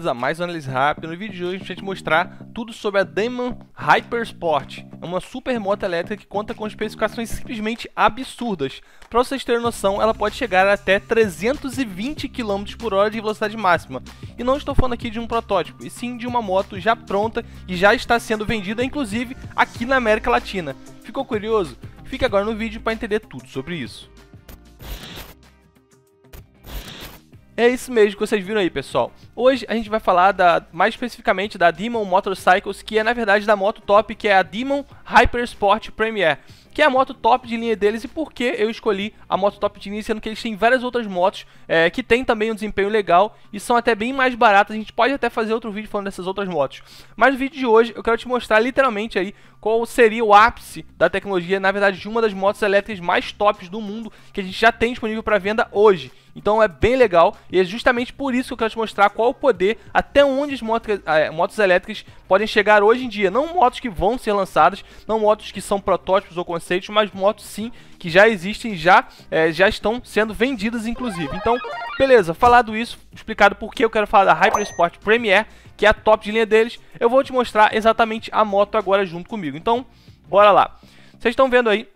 bem-vindos a mais um Análise Rápida. No vídeo de hoje, a gente vai te mostrar tudo sobre a Damon Hypersport. É uma super moto elétrica que conta com especificações simplesmente absurdas. Para vocês terem noção, ela pode chegar até 320 km por hora de velocidade máxima. E não estou falando aqui de um protótipo, e sim de uma moto já pronta e já está sendo vendida, inclusive, aqui na América Latina. Ficou curioso? Fique agora no vídeo para entender tudo sobre isso. É isso mesmo que vocês viram aí, pessoal. Hoje a gente vai falar da, mais especificamente da Demon Motorcycles, que é na verdade da moto top, que é a Demon Hypersport Premier, que é a moto top de linha deles e por que eu escolhi a moto top de linha, sendo que eles têm várias outras motos é, que têm também um desempenho legal e são até bem mais baratas. A gente pode até fazer outro vídeo falando dessas outras motos. Mas no vídeo de hoje eu quero te mostrar literalmente aí qual seria o ápice da tecnologia, na verdade de uma das motos elétricas mais tops do mundo que a gente já tem disponível para venda hoje. Então é bem legal e é justamente por isso que eu quero te mostrar qual o poder, até onde as motos, é, eh, motos elétricas podem chegar hoje em dia. Não motos que vão ser lançadas, não motos que são protótipos ou conceitos, mas motos sim que já existem, já, é, já estão sendo vendidas inclusive. Então, beleza, falado isso, explicado por que eu quero falar da Hypersport Premier, que é a top de linha deles, eu vou te mostrar exatamente a moto agora junto comigo. Então, bora lá. Vocês estão vendo aí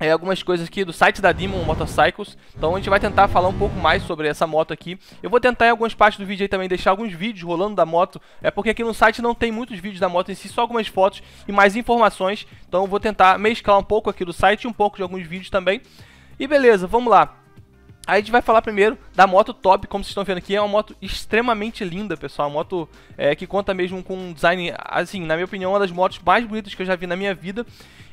é, algumas coisas aqui do site da Demon Motorcycles. Então a gente vai tentar falar um pouco mais sobre essa moto aqui. Eu vou tentar em algumas partes do vídeo aí também deixar alguns vídeos rolando da moto. É porque aqui no site não tem muitos vídeos da moto em si, só algumas fotos e mais informações. Então eu vou tentar mesclar um pouco aqui do site e um pouco de alguns vídeos também. E beleza, vamos lá a gente vai falar primeiro da moto top, como vocês estão vendo aqui, é uma moto extremamente linda, pessoal. Uma moto é, que conta mesmo com um design, assim, na minha opinião, uma das motos mais bonitas que eu já vi na minha vida.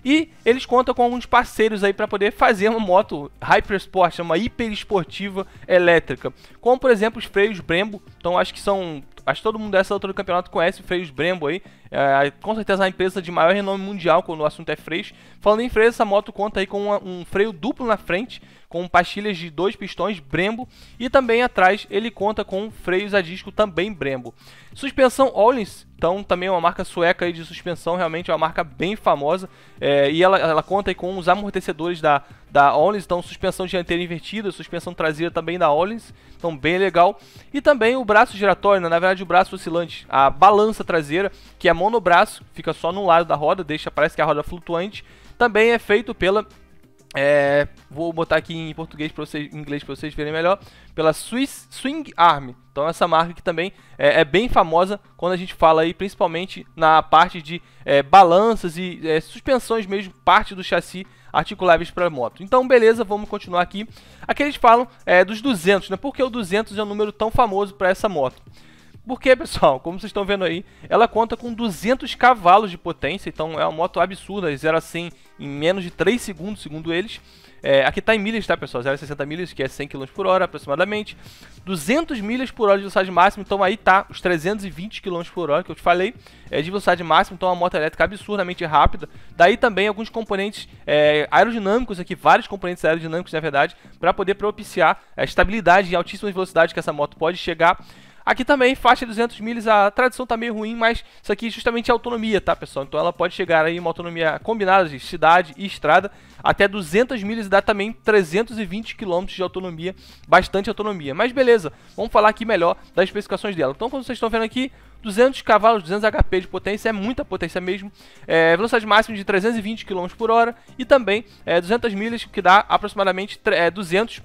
E eles contam com alguns parceiros aí para poder fazer uma moto hypersport, uma hiper esportiva elétrica. Como, por exemplo, os freios Brembo. Então, acho que são... Acho que todo mundo dessa altura do campeonato conhece freios Brembo aí. É, com certeza a empresa de maior renome mundial quando o assunto é freios. Falando em freios, essa moto conta aí com uma, um freio duplo na frente, com pastilhas de dois pistões Brembo e também atrás ele conta com freios a disco também Brembo. Suspensão Ollins, então também é uma marca sueca aí de suspensão, realmente é uma marca bem famosa é, e ela, ela conta aí com os amortecedores da, da Ollins, então suspensão dianteira invertida, suspensão traseira também da Ollins, então bem legal. E também o braço giratório, né? na verdade o braço oscilante, a balança traseira, que é monobraço, fica só no lado da roda, deixa parece que é a roda flutuante. Também é feito pela é, vou botar aqui em português para vocês, em inglês para vocês verem melhor, pela Swiss Swing Arm. Então essa marca que também é, é, bem famosa quando a gente fala aí, principalmente na parte de é, balanças e é, suspensões mesmo, parte do chassi articuláveis para moto. Então beleza, vamos continuar aqui. Aqui eles falam é, dos 200, né? Porque o 200 é um número tão famoso para essa moto. Porque, pessoal, como vocês estão vendo aí, ela conta com 200 cavalos de potência, então é uma moto absurda, a assim em menos de 3 segundos, segundo eles. É, aqui está em milhas, tá, pessoal? 60 milhas, que é 100 km por hora, aproximadamente. 200 milhas por hora de velocidade máxima, então aí tá os 320 km por hora que eu te falei, é de velocidade máxima, então é uma moto elétrica absurdamente rápida. Daí também alguns componentes é, aerodinâmicos aqui, vários componentes aerodinâmicos, na verdade, para poder propiciar a estabilidade e altíssimas velocidades que essa moto pode chegar. Aqui também, faixa 200 milhas, a tradição tá meio ruim, mas isso aqui é justamente é autonomia, tá, pessoal? Então ela pode chegar aí uma autonomia combinada de cidade e estrada até 200 milhas e dá também 320 km de autonomia, bastante autonomia. Mas beleza, vamos falar aqui melhor das especificações dela. Então, como vocês estão vendo aqui, 200 cavalos, 200 HP de potência, é muita potência mesmo. É, velocidade máxima de 320 km por hora e também é, 200 milhas, que dá aproximadamente é, 200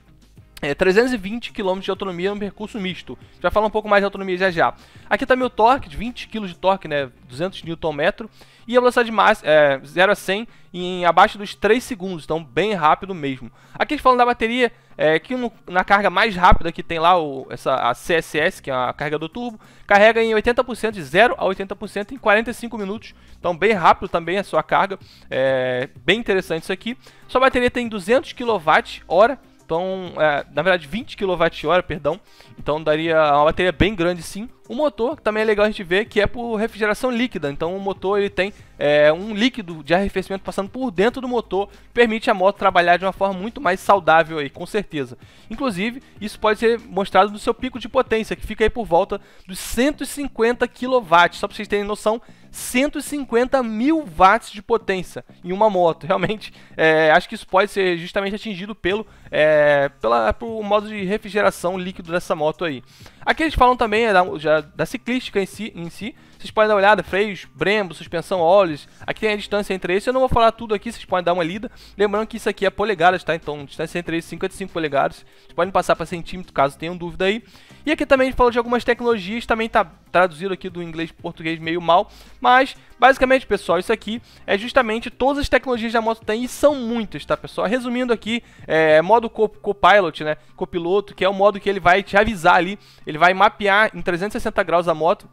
é, 320 km de autonomia no é percurso misto. Já fala um pouco mais de autonomia já já. Aqui está meu torque, de 20 kg de torque, né, 200 Nm. E a velocidade máxima é 0 a 100 em abaixo dos 3 segundos, então bem rápido mesmo. Aqui falam da bateria, é, que no, na carga mais rápida que tem lá o, essa, a CSS, que é a carga do turbo, carrega em 80%, de 0 a 80% em 45 minutos. Então bem rápido também a sua carga, é bem interessante isso aqui. Sua bateria tem 200 kWh, então, é, na verdade, 20 kWh, perdão. Então daria uma bateria bem grande sim, o motor também é legal a gente ver que é por refrigeração líquida, então o motor ele tem é, um líquido de arrefecimento passando por dentro do motor, permite a moto trabalhar de uma forma muito mais saudável aí, com certeza. Inclusive, isso pode ser mostrado no seu pico de potência, que fica aí por volta dos 150 kW, só para vocês terem noção, 150 mil watts de potência em uma moto. Realmente, é, acho que isso pode ser justamente atingido pelo, é, pela, pelo modo de refrigeração líquido dessa moto aí. Aqui eles falam também é, da, já da ciclística em si, em si, vocês podem dar uma olhada, freios, brembo, suspensão, óleos. Aqui tem a distância entre esses. Eu não vou falar tudo aqui, vocês podem dar uma lida. Lembrando que isso aqui é polegadas, tá? Então, distância entre esses, 55 polegadas. Vocês podem passar para centímetro, caso tenham dúvida aí. E aqui também a gente falou de algumas tecnologias, também tá traduzido aqui do inglês para português meio mal. Mas, basicamente, pessoal, isso aqui é justamente todas as tecnologias da moto tem e são muitas, tá, pessoal? Resumindo aqui, é, modo copilot, né? Copiloto, que é o modo que ele vai te avisar ali, ele vai mapear em 360 graus a moto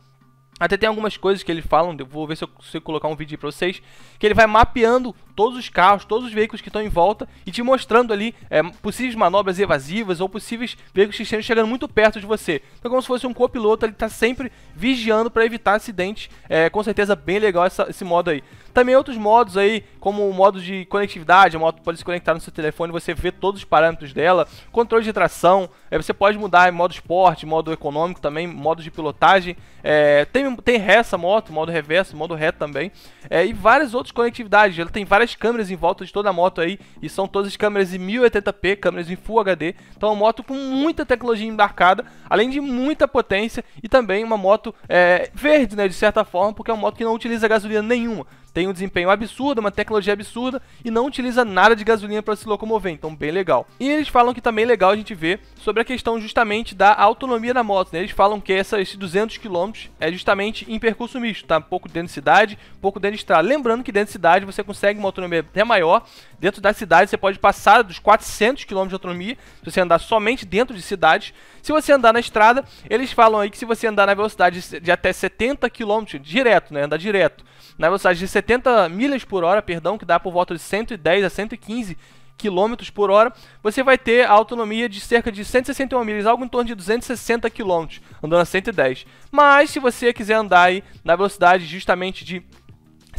até tem algumas coisas que ele fala, vou ver se eu consigo colocar um vídeo aí pra vocês, que ele vai mapeando todos os carros, todos os veículos que estão em volta e te mostrando ali é, possíveis manobras evasivas ou possíveis veículos que estejam chegando muito perto de você. Então, como se fosse um copiloto, ele está sempre vigiando para evitar acidentes. É com certeza bem legal essa, esse modo aí. Também outros modos aí, como o modo de conectividade, a moto pode se conectar no seu telefone, você vê todos os parâmetros dela, controle de tração, é, você pode mudar em modo esporte, modo econômico também, modo de pilotagem, é, tem, tem ré essa moto, modo reverso, modo ré também, é, e várias outras conectividades, ela tem várias as câmeras em volta de toda a moto aí, e são todas câmeras em 1080p, câmeras em Full HD. Então, é uma moto com muita tecnologia embarcada, além de muita potência, e também uma moto é, verde, né, de certa forma, porque é uma moto que não utiliza gasolina nenhuma tem um desempenho absurdo, uma tecnologia absurda e não utiliza nada de gasolina para se locomover, então bem legal. E eles falam que também é legal a gente ver sobre a questão justamente da autonomia da moto, né? Eles falam que essa, esses 200 km é justamente em percurso misto, tá? Um pouco dentro de cidade, um pouco dentro de estrada. Lembrando que dentro de cidade você consegue uma autonomia até maior, dentro da cidade você pode passar dos 400 km de autonomia, se você andar somente dentro de cidades. Se você andar na estrada, eles falam aí que se você andar na velocidade de até 70 km direto, né? Andar direto, na velocidade de 70 70 milhas por hora, perdão, que dá por volta de 110 a 115 km por hora, você vai ter a autonomia de cerca de 161 milhas, algo em torno de 260 km, andando a 110. Mas se você quiser andar aí na velocidade justamente de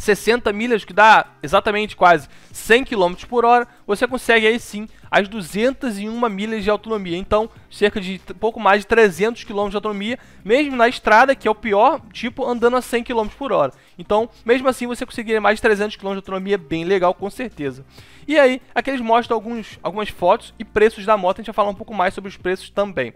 60 milhas, que dá exatamente quase 100 km por hora, você consegue aí sim as 201 milhas de autonomia. Então, cerca de pouco mais de 300 km de autonomia, mesmo na estrada, que é o pior, tipo andando a 100 km por hora. Então, mesmo assim, você conseguiria mais de 300 km de autonomia, bem legal, com certeza. E aí, aqui eles mostram alguns, algumas fotos e preços da moto, a gente vai falar um pouco mais sobre os preços também.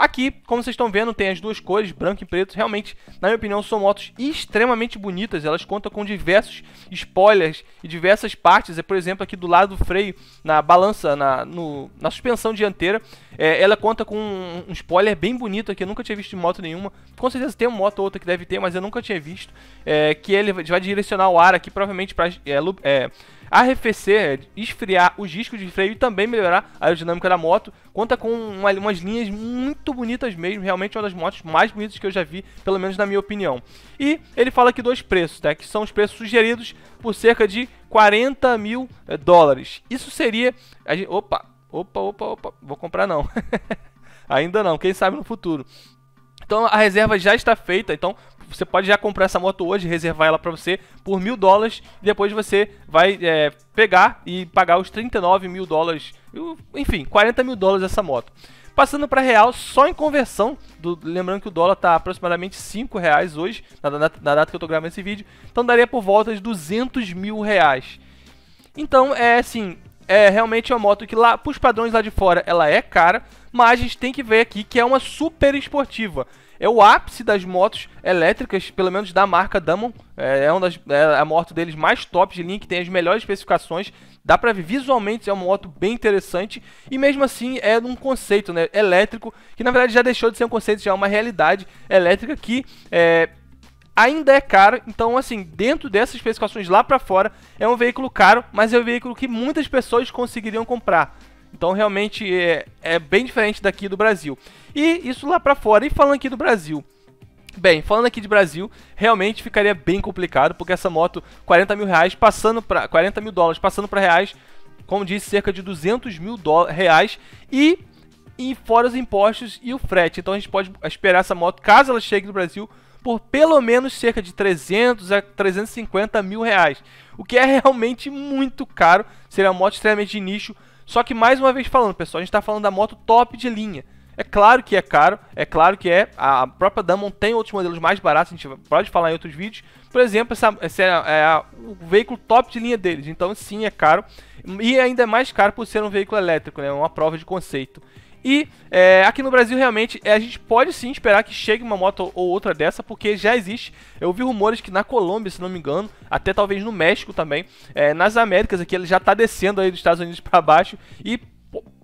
Aqui, como vocês estão vendo, tem as duas cores, branco e preto. Realmente, na minha opinião, são motos extremamente bonitas. Elas contam com diversos spoilers e diversas partes. É, por exemplo, aqui do lado do freio, na balança, na, no, na suspensão dianteira, é, ela conta com um, um, spoiler bem bonito aqui. Eu nunca tinha visto moto nenhuma. Com certeza tem uma moto ou outra que deve ter, mas eu nunca tinha visto. É, que ele vai direcionar o ar aqui, provavelmente, para é, é arrefecer, esfriar os discos de freio e também melhorar a aerodinâmica da moto. Conta com uma, umas linhas muito bonitas mesmo, realmente uma das motos mais bonitas que eu já vi, pelo menos na minha opinião. E ele fala aqui dois preços, tá? que são os preços sugeridos por cerca de 40 mil eh, dólares. Isso seria... Gente, opa, opa, opa, opa, vou comprar não. Ainda não, quem sabe no futuro. Então a reserva já está feita, então você pode já comprar essa moto hoje, reservar ela para você por mil dólares. E depois você vai é, pegar e pagar os 39 mil dólares, enfim, 40 mil dólares essa moto. Passando para real, só em conversão, do, lembrando que o dólar está aproximadamente 5 reais hoje, na, na, na data que eu estou gravando esse vídeo, então daria por volta de 200 mil reais. Então, é assim, é realmente uma moto que lá, para os padrões lá de fora, ela é cara, mas a gente tem que ver aqui que é uma super esportiva. É o ápice das motos elétricas, pelo menos da marca Damon. É, é, uma das, é a moto deles mais top de linha, que tem as melhores especificações. Dá pra ver visualmente, é uma moto bem interessante. E mesmo assim, é um conceito né, elétrico, que na verdade já deixou de ser um conceito, já é uma realidade elétrica que é, ainda é caro, então assim, dentro dessas especificações lá para fora, é um veículo caro, mas é um veículo que muitas pessoas conseguiriam comprar. Então realmente é, é bem diferente daqui do Brasil. E isso lá para fora. E falando aqui do Brasil, Bem, falando aqui de Brasil, realmente ficaria bem complicado, porque essa moto, 40 mil reais, passando para 40 mil dólares, passando para reais, como disse, cerca de 200 mil reais, e, e fora os impostos e o frete. Então a gente pode esperar essa moto, caso ela chegue no Brasil, por pelo menos cerca de 300 a 350 mil reais, o que é realmente muito caro, seria uma moto extremamente de nicho, só que, mais uma vez falando, pessoal, a gente tá falando da moto top de linha. É claro que é caro, é claro que é. A própria Damon tem outros modelos mais baratos, a gente pode falar em outros vídeos. Por exemplo, essa, essa é, a, é a, o veículo top de linha deles, então sim, é caro. E ainda é mais caro por ser um veículo elétrico, né? Uma prova de conceito. E é, aqui no Brasil, realmente, é, a gente pode sim esperar que chegue uma moto ou outra dessa, porque já existe. Eu vi rumores que na Colômbia, se não me engano, até talvez no México também, é, nas Américas aqui, ele já está descendo aí dos Estados Unidos para baixo e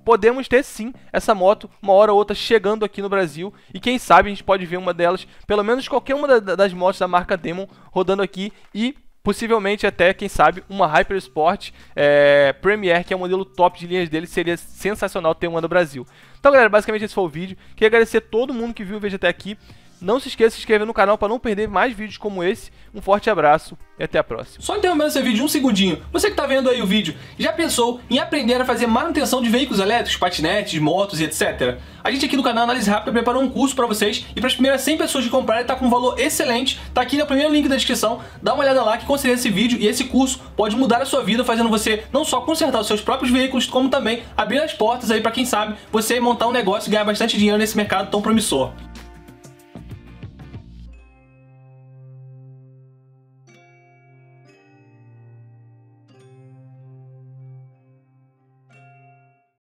podemos ter sim essa moto uma hora ou outra chegando aqui no Brasil e quem sabe a gente pode ver uma delas, pelo menos qualquer uma das motos da marca Demon rodando aqui e Possivelmente até, quem sabe, uma Hyper Sport é, Premier, que é o modelo top de linhas dele, seria sensacional ter uma no Brasil. Então, galera, basicamente esse foi o vídeo. Queria agradecer a todo mundo que viu o vídeo até aqui. Não se esqueça de se inscrever no canal para não perder mais vídeos como esse. Um forte abraço e até a próxima. Só interrompendo esse vídeo um segundinho. Você que está vendo aí o vídeo, já pensou em aprender a fazer manutenção de veículos elétricos, patinetes, motos e etc? A gente aqui no canal Análise Rápida preparou um curso para vocês e para as primeiras 100 pessoas que comprarem está com um valor excelente. Está aqui no primeiro link da descrição. Dá uma olhada lá que com esse vídeo e esse curso pode mudar a sua vida, fazendo você não só consertar os seus próprios veículos, como também abrir as portas aí para quem sabe você montar um negócio e ganhar bastante dinheiro nesse mercado tão promissor.